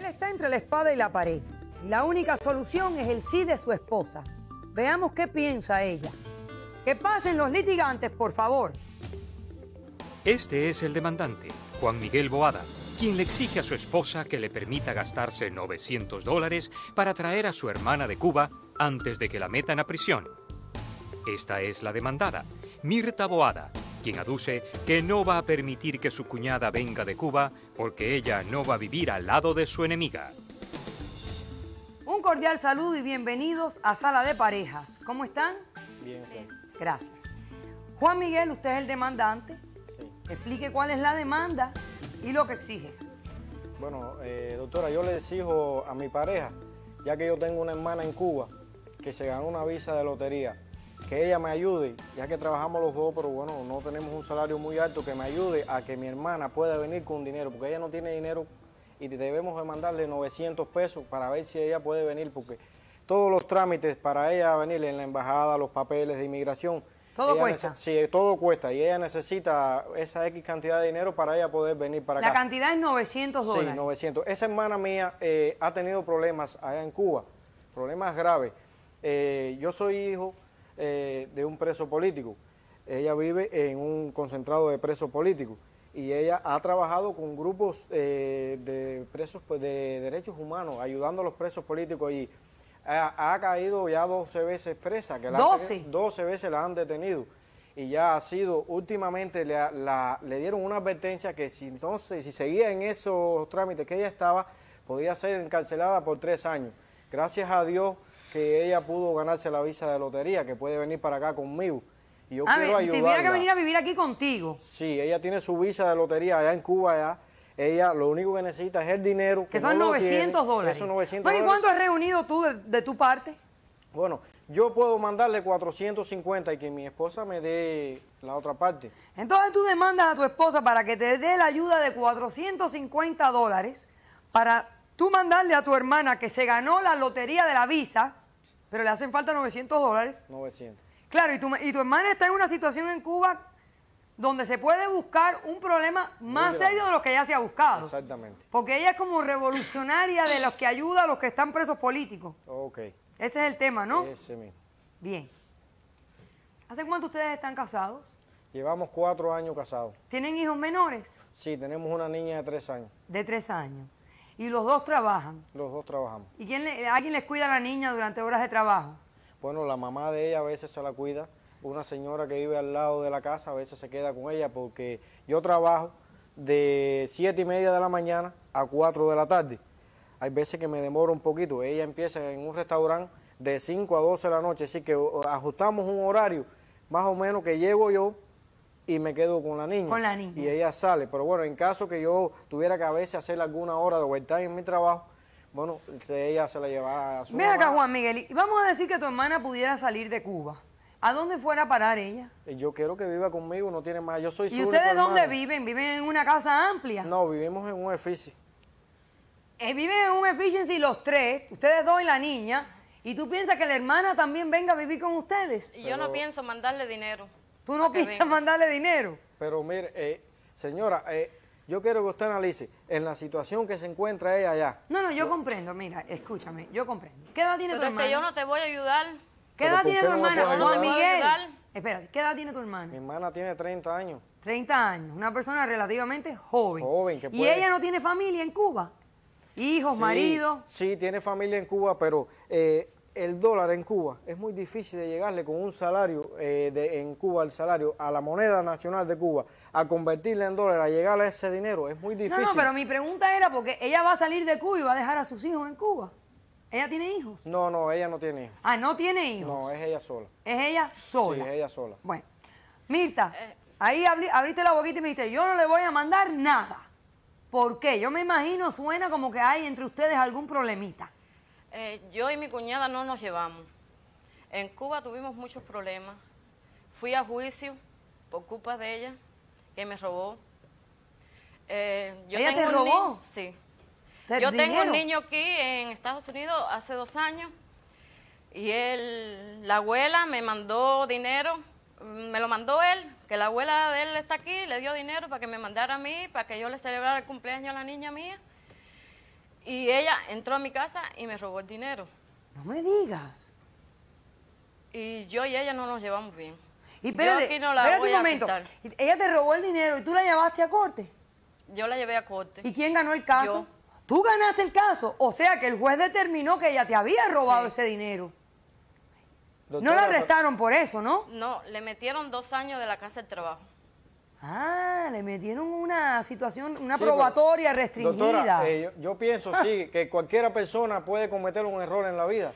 Él está entre la espada y la pared. La única solución es el sí de su esposa. Veamos qué piensa ella. Que pasen los litigantes, por favor. Este es el demandante, Juan Miguel Boada, quien le exige a su esposa que le permita gastarse 900 dólares para traer a su hermana de Cuba antes de que la metan a prisión. Esta es la demandada, Mirta Boada, quien aduce que no va a permitir que su cuñada venga de Cuba porque ella no va a vivir al lado de su enemiga. Un cordial saludo y bienvenidos a Sala de Parejas. ¿Cómo están? Bien, sí. Gracias. Juan Miguel, usted es el demandante. Sí. Explique cuál es la demanda y lo que exiges. Bueno, eh, doctora, yo le exijo a mi pareja, ya que yo tengo una hermana en Cuba que se ganó una visa de lotería, que ella me ayude, ya que trabajamos los dos, pero bueno, no tenemos un salario muy alto, que me ayude a que mi hermana pueda venir con dinero, porque ella no tiene dinero y debemos de mandarle 900 pesos para ver si ella puede venir, porque todos los trámites para ella venir en la embajada, los papeles de inmigración. Todo cuesta. Sí, todo cuesta y ella necesita esa X cantidad de dinero para ella poder venir para la acá. La cantidad es 900 dólares. Sí, 900. Esa hermana mía eh, ha tenido problemas allá en Cuba, problemas graves. Eh, yo soy hijo eh, de un preso político. Ella vive en un concentrado de presos políticos y ella ha trabajado con grupos eh, de presos pues, de derechos humanos, ayudando a los presos políticos allí. ha, caído ya 12 veces presa, que la 12. veces la han detenido y ya ha sido últimamente le, dieron una advertencia que si entonces si seguía en esos trámites que ella estaba podía ser encarcelada por tres años. Gracias a Dios que ella pudo ganarse la visa de lotería, que puede venir para acá conmigo. Y yo ah, quiero ver, ayudarla. Tendría que venir a vivir aquí contigo. Sí, ella tiene su visa de lotería allá en Cuba, Ella lo único que necesita es el dinero. Que, son 900 dólares. ¿y cuánto has reunido tú de, de, tu parte? Bueno, yo puedo mandarle 450 y que mi esposa me dé la otra parte. Entonces tú demandas a tu esposa para que te dé la ayuda de 450 dólares para tú mandarle a tu hermana que se ganó la lotería de la visa pero le hacen falta 900 dólares. 900. Claro, y tu, y tu hermana está en una situación en Cuba donde se puede buscar un problema más serio de lo que ya se ha buscado. Exactamente. Porque ella es como revolucionaria de los que ayuda a los que están presos políticos. Ok. Ese es el tema, ¿no? Ese mismo. Bien. ¿Hace cuánto ustedes están casados? Llevamos cuatro años casados. ¿Tienen hijos menores? Sí, tenemos una niña de tres años. De tres años. ¿Y los dos trabajan? Los dos trabajamos. ¿Y quién alguien les cuida a la niña durante horas de trabajo? Bueno, la mamá de ella a veces se la cuida. Una señora que vive al lado de la casa a veces se queda con ella porque yo trabajo de siete y media de la mañana a 4 de la tarde. Hay veces que me demoro un poquito. Ella empieza en un restaurante de 5 a 12 de la noche. Así que ajustamos un horario más o menos que llego yo y me quedo con la niña. Con la niña. Y ella sale. Pero bueno, en caso que yo tuviera que a veces hacer alguna hora de vuelta en mi trabajo, bueno, ella se la llevara a su Mira acá, Juan Miguel, y vamos a decir que tu hermana pudiera salir de Cuba. ¿A dónde fuera a parar ella? Eh, yo quiero que viva conmigo, no tiene más. Yo soy su ¿Y ustedes dónde viven? ¿Viven en una casa amplia? No, vivimos en un edificio eh, viven en un efficiency los tres, ustedes dos y la niña. ¿Y tú piensas que la hermana también venga a vivir con ustedes? Y Yo no pienso mandarle dinero. ¿Tú no piensas mandarle dinero? Pero mire, eh, señora, eh, yo quiero que usted analice en la situación que se encuentra ella allá. No, no, yo, comprendo, mira, escúchame, yo comprendo. ¿Qué edad tiene tu hermana? Pero es que yo no te voy a ayudar. ¿Qué edad tiene tu no hermana, voy a ayudar. Espera, ¿qué edad tiene tu hermana? Mi hermana tiene 30 años. 30 años, una persona relativamente joven. Joven, que puede... ¿Y ella no tiene familia en Cuba? ¿Hijos, maridos. marido? Sí, tiene familia en Cuba, pero eh, el dólar en Cuba es muy difícil de llegarle con un salario eh, en Cuba, el salario a la moneda nacional de Cuba, a convertirle en dólar, a llegarle a ese dinero, es muy difícil. No, no, pero mi pregunta era porque ella va a salir de Cuba y va a dejar a sus hijos en Cuba. ¿Ella tiene hijos? No, no, ella no tiene hijos. Ah, no tiene hijos. No, es ella sola. ¿Es ella sola? Sí, es ella sola. Bueno, Mirta, eh. ahí abriste la boquita y me dijiste, yo no le voy a mandar nada. ¿Por qué? Yo me imagino, suena como que hay entre ustedes algún problemita. Eh, yo y mi cuñada no nos llevamos. En Cuba tuvimos muchos problemas. Fui a juicio por culpa de ella, que me robó. Eh, yo ¿Ella tengo te robó? Sí. Yo tengo un niño aquí en Estados Unidos hace dos años y él, la abuela me mandó dinero, me lo mandó él, que la abuela de él está aquí, le dio dinero para que me mandara a mí, para que yo le celebrara el cumpleaños a la niña mía. Y ella entró a mi casa y me robó el dinero. No me digas. Y yo y ella no nos llevamos bien. Y espérate, un momento. ella te robó el dinero y tú la llevaste a corte. Yo la llevé a corte. ¿Y quién ganó el caso? Tú ganaste el caso. O sea que el juez determinó que ella te había robado ese dinero. no la arrestaron por eso, ¿no? No, le metieron dos años de la casa de trabajo. Ah, le metieron una situación, una probatoria restringida. Eh, yo, pienso, sí, que cualquiera persona puede cometer un error en la vida.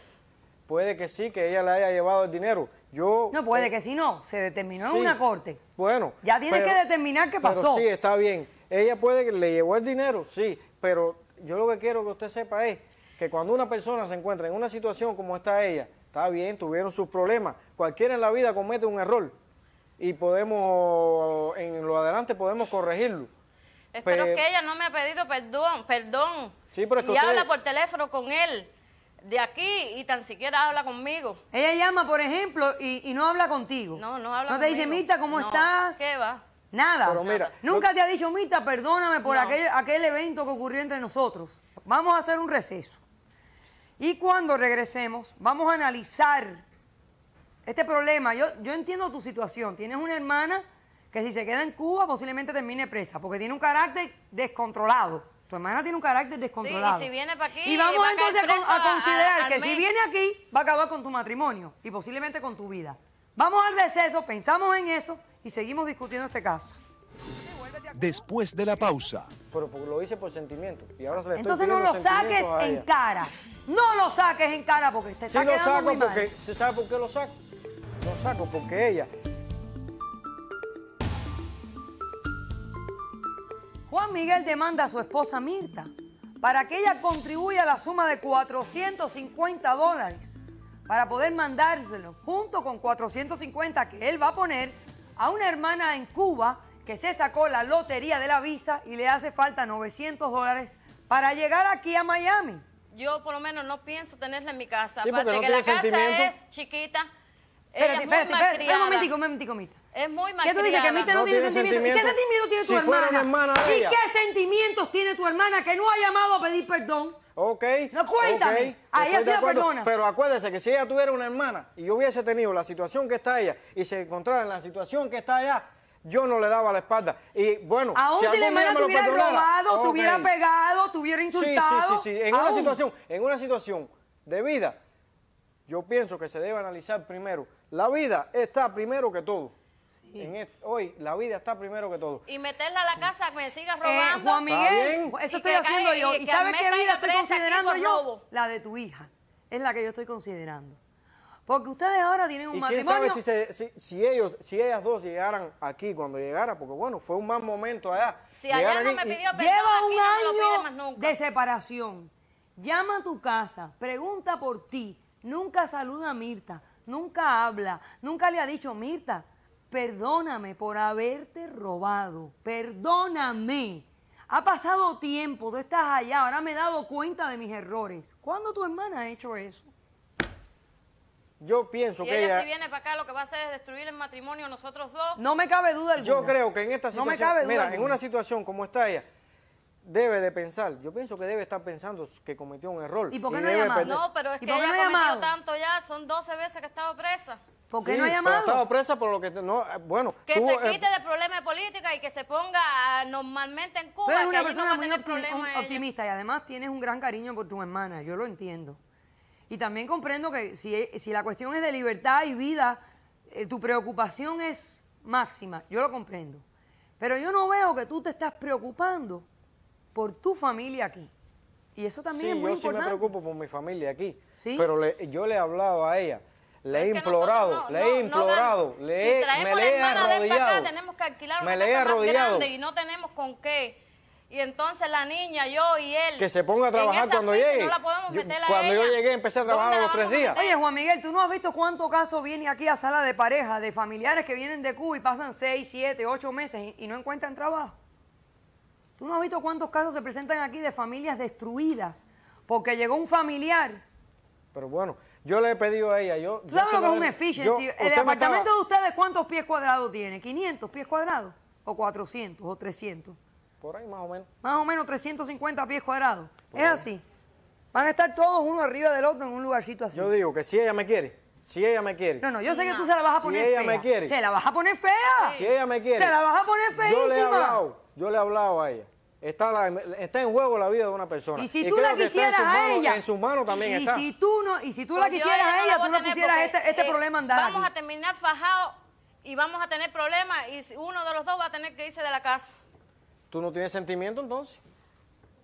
Puede que sí, que ella le haya llevado el dinero. Yo, no, puede eh, que sí, no. Se determinó en una corte. Bueno. Ya tiene que determinar qué pasó. Pero sí, está bien. Ella puede que le llevó el dinero, sí, pero yo lo que quiero que usted sepa es que cuando una persona se encuentra en una situación como está ella, está bien, tuvieron sus problemas. Cualquiera en la vida comete un error y podemos, en lo adelante podemos corregirlo. Espero pues, que ella no me ha pedido perdón, perdón. Sí, pero es y habla por teléfono con él de aquí y tan siquiera habla conmigo. Ella llama, por ejemplo, y, no habla contigo. No, no habla No te dice, Mita, ¿cómo estás? ¿Qué va? Nada. Nunca te ha dicho, Mita, perdóname por aquel, aquel evento que ocurrió entre nosotros. Vamos a hacer un receso. Y cuando regresemos, vamos a analizar este problema, yo, entiendo tu situación. Tienes una hermana que si se queda en Cuba posiblemente termine presa, porque tiene un carácter descontrolado. Tu hermana tiene un carácter descontrolado. y si viene para aquí. Y vamos entonces a, considerar que si viene aquí va a acabar con tu matrimonio y posiblemente con tu vida. Vamos al receso, pensamos en eso y seguimos discutiendo este caso. Después de la pausa. Pero lo hice por sentimiento. entonces no lo saques en cara. No lo saques en cara porque te está sí sabe por qué lo saco? lo saco porque ella... Juan Miguel demanda a su esposa Mirta para que ella contribuya la suma de 450 dólares para poder mandárselo junto con 450 que él va a poner a una hermana en Cuba que se sacó la lotería de la visa y le hace falta 900 dólares para llegar aquí a Miami. Yo por lo menos no pienso tenerla en mi casa. Sí, porque la casa es chiquita Espérate, espérate, espérate. Un Es muy mal. ¿Qué te dices? Que mí no, no tiene sentimientos. ¿Qué sentimientos tiene tu hermana? Una hermana ¿Y qué sentimientos tiene tu hermana que no ha llamado a pedir perdón? Ok. No, cuéntame. Ahí a ella perdona. Pero acuérdese que si ella tuviera una hermana y yo hubiese tenido la situación que está ella y se encontrara en la situación que está allá, yo no le daba la espalda. Y bueno, aún si, si la hermana te hubiera robado, te hubiera pegado, te hubiera insultado. Sí, sí, sí. En, una situación, en una situación de vida, yo pienso que se debe analizar primero la vida está primero que todo. hoy la vida está primero que todo. Y meterla a la casa que me siga eh, robando. Juan eso estoy haciendo yo. ¿Y, sabes qué vida estoy considerando yo? La de tu hija. Es la que yo estoy considerando. Porque ustedes ahora tienen un ¿Y quién Sabe si, ellos, ellas dos llegaran aquí cuando llegara, porque bueno, fue un mal momento allá. Si allá no me pidió perdón, aquí no me lo más nunca. de separación. Llama a tu casa, pregunta por ti, nunca saluda a Mirta nunca habla, nunca le ha dicho, Mirta, perdóname por haberte robado, perdóname. Ha pasado tiempo, tú estás allá, ahora me he dado cuenta de mis errores. ¿Cuándo tu hermana ha hecho eso? Yo pienso que ella, ella, si viene para acá lo que va a hacer es destruir el matrimonio nosotros dos. No me cabe duda alguna. Yo creo que en esta situación, mira, en una situación como está ella, debe de pensar. Yo pienso que debe estar pensando que cometió un error. ¿Y por qué no ha llamado? No, pero es que ella no ha cometido tanto ya, son 12 veces que ha estado presa. ¿Por qué no ha llamado? ha estado presa por lo que no, eh, bueno. Que se eh, quite del problema de política y que se ponga ah, normalmente en Cuba. Pero es una persona muy optimista y además tienes un gran cariño por tu hermana, yo lo entiendo. Y también comprendo que si, e, la cuestión es de libertad y vida, eh, tu preocupación es máxima, yo lo comprendo. Pero yo no veo que tú te estás preocupando por tu familia aquí. Y eso también es muy yo Yo sí me preocupo por mi familia aquí. ¿Sí? Pero yo le he hablado a ella, le he implorado, le he implorado, le he, me la he arrodillado. tenemos que alquilar una Grande y no tenemos con qué. Y entonces la niña, yo y él. Que se ponga a trabajar cuando llegue. cuando yo llegué empecé a trabajar los tres días. Oye, Juan Miguel, tú no has visto cuántos casos viene aquí a sala de pareja de familiares que vienen de Cuba y pasan seis, siete, ocho meses y no encuentran trabajo no has visto cuántos casos se presentan aquí de familias destruidas porque llegó un familiar? Pero bueno, yo le he pedido a ella, yo... ¿Sabes lo que es un efficiency? ¿El apartamento de ustedes cuántos pies cuadrados tiene? ¿500 pies cuadrados? ¿O 400? ¿O 300? Por ahí más o menos. Más o menos 350 pies cuadrados. es así. Van a estar todos uno arriba del otro en un lugarcito así. Yo digo que si ella me quiere, si ella me quiere. No, no, yo sé que tú se la vas a poner fea. Si ella me quiere. Se la vas a poner fea. Si ella me quiere. Se la vas a poner feísima. Yo le he hablado, yo le he hablado a ella está, está en juego la vida de una persona. Y si tú la quisieras en a ella. en sus manos también y está. Si tú no, y si tú la pues quisieras a ella, tú no pusieras este, este eh, problema andar. Vamos a terminar fajado y vamos a tener problemas y uno de los dos va a tener que irse de la casa. ¿Tú no tienes sentimiento entonces?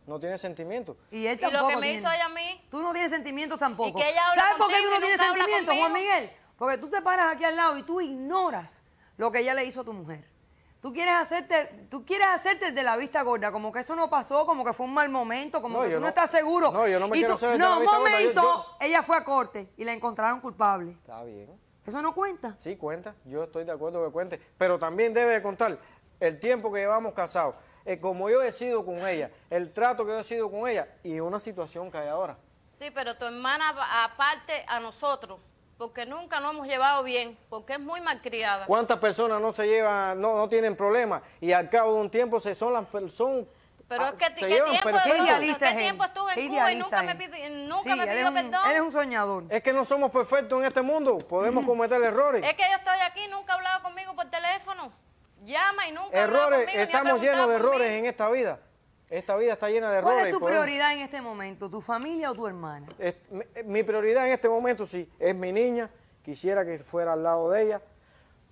No tienes sentimiento. Y, él y lo que me hizo ella a mí. Tú no tienes sentimiento tampoco. ¿Sabes por qué tú no tienes sentimiento, Juan Miguel? Porque tú te paras aquí al lado y tú ignoras lo que ella le hizo a tu mujer. Tú quieres hacerte, tú quieres hacerte de la vista gorda, como que eso no pasó, como que fue un mal momento, como que tú no, estás seguro. No, yo no me quiero hacer de la vista momento, ella fue a corte y la encontraron culpable. Está bien. ¿Eso no cuenta? Sí, cuenta. Yo estoy de acuerdo que cuente. Pero también debe de contar el tiempo que llevamos casados, eh, como yo he sido con ella, el trato que yo he sido con ella y una situación que hay ahora. Sí, pero tu hermana, aparte a nosotros, porque nunca nos hemos llevado bien, porque es muy malcriada. ¿Cuántas personas no se llevan, no, no tienen problemas y al cabo de un tiempo se son las personas pero es ah, que ¿qué tiempo, ¿qué tiempo en Cuba y nunca me, pidió, nunca soñador. Es que no somos perfectos en este mundo, podemos mm. cometer errores. Es que yo estoy aquí, nunca ha hablado conmigo por teléfono. Llama y nunca errores, conmigo. Estamos llenos de errores en esta vida. Esta vida está llena de errores. ¿Cuál es tu prioridad en este momento? ¿Tu familia o tu hermana? mi, prioridad en este momento, sí, es mi niña. Quisiera que fuera al lado de ella.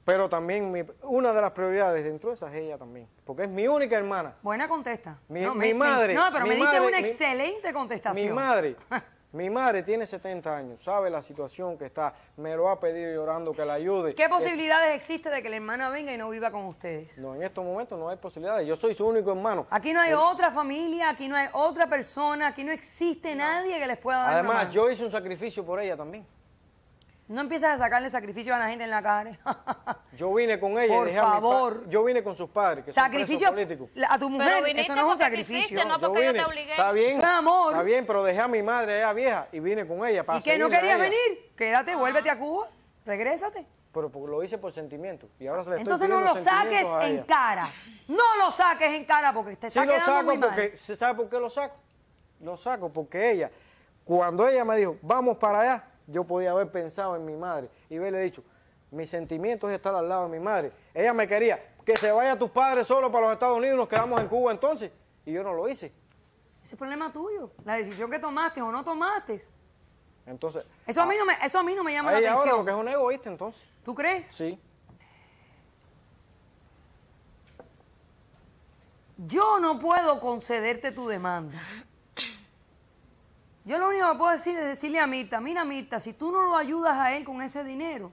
Pero también una de las prioridades dentro de esas es ella también. Porque es mi única hermana. Buena contesta. Mi, madre. no, pero me diste una excelente contestación. Mi madre Mi madre tiene 70 años, sabe la situación que está, me lo ha pedido llorando que la ayude. ¿Qué posibilidades existe de que la hermana venga y no viva con ustedes? No, en estos momentos no hay posibilidades, yo soy su único hermano. Aquí no hay otra familia, aquí no hay otra persona, aquí no existe nadie que les pueda ayudar Además, yo hice un sacrificio por ella también. No empiezas a sacarle sacrificio a la gente en la cara. yo vine con ella. Por favor. yo vine con sus padres, que sacrificio A tu mujer, pero viniste eso no es un sacrificio. Quisiste, no porque yo, te obligué. Está bien, está bien, pero dejé a mi madre allá vieja y vine con ella para ¿Y que no querías venir? Quédate, ah. vuélvete a Cuba, regrésate. Pero lo hice por sentimiento. Y ahora se le Entonces no lo saques en cara. No lo saques en cara porque te está sí lo saco porque, mal. ¿Sabe por qué lo saco? Lo saco porque ella, cuando ella me dijo, vamos para allá, yo podía haber pensado en mi madre y haberle dicho, mis sentimientos es estar al lado de mi madre. Ella me quería que se vaya tus padres solo para los Estados Unidos y nos quedamos en Cuba entonces. Y yo no lo hice. Ese es problema tuyo, la decisión que tomaste o no tomaste. Entonces. Eso a, mí, ah, no me, eso a mí me llama la atención. ahora lo es un egoísta entonces. ¿Tú crees? Sí. Yo no puedo concederte tu demanda. Yo lo único que puedo decir es decirle a Mirta, mira Mirta, si tú no lo ayudas a él con ese dinero,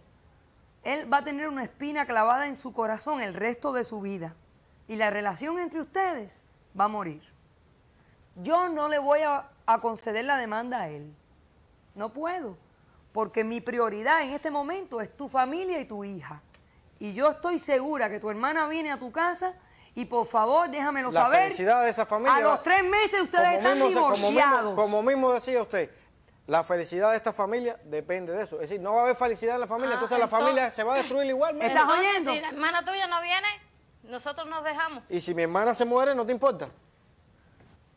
él va a tener una espina clavada en su corazón el resto de su vida. Y la relación entre ustedes va a morir. Yo no le voy a, conceder la demanda a él. No puedo, porque mi prioridad en este momento es tu familia y tu hija. Y yo estoy segura que tu hermana viene a tu casa y por favor, déjamelo saber. La felicidad de esa familia. A los tres meses ustedes están divorciados. Como mismo, decía usted, la felicidad de esta familia depende de eso. Es decir, no va a haber felicidad en la familia, ah, entonces, la familia se va a destruir igual. ¿Estás oyendo? Si la hermana tuya no viene, nosotros nos dejamos. Y si mi hermana se muere, no te importa.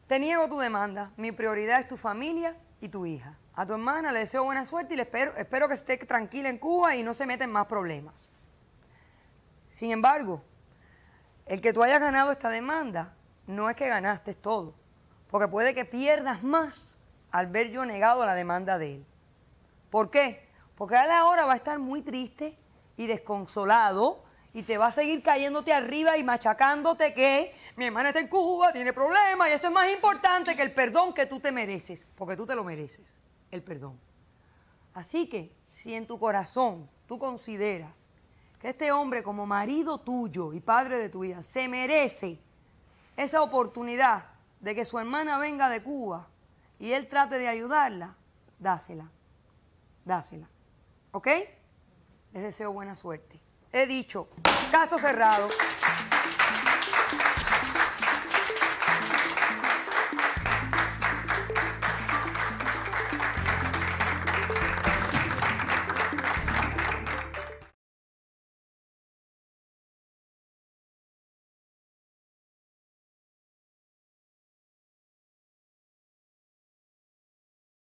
Te niego tu demanda. Mi prioridad es tu familia y tu hija. A tu hermana le deseo buena suerte y le espero, espero que esté tranquila en Cuba y no se en más problemas. Sin embargo, el que tú hayas ganado esta demanda no es que ganaste todo, porque puede que pierdas más al ver yo negado la demanda de él. ¿Por qué? Porque él ahora va a estar muy triste y desconsolado y te va a seguir cayéndote arriba y machacándote que mi hermana está en Cuba, tiene problemas y eso es más importante que el perdón que tú te mereces, porque tú te lo mereces, el perdón. Así que si en tu corazón tú consideras que este hombre como marido tuyo y padre de tu hija se merece esa oportunidad de que su hermana venga de Cuba y él trate de ayudarla, dásela, dásela. ¿Ok? Les deseo buena suerte. He dicho, caso cerrado.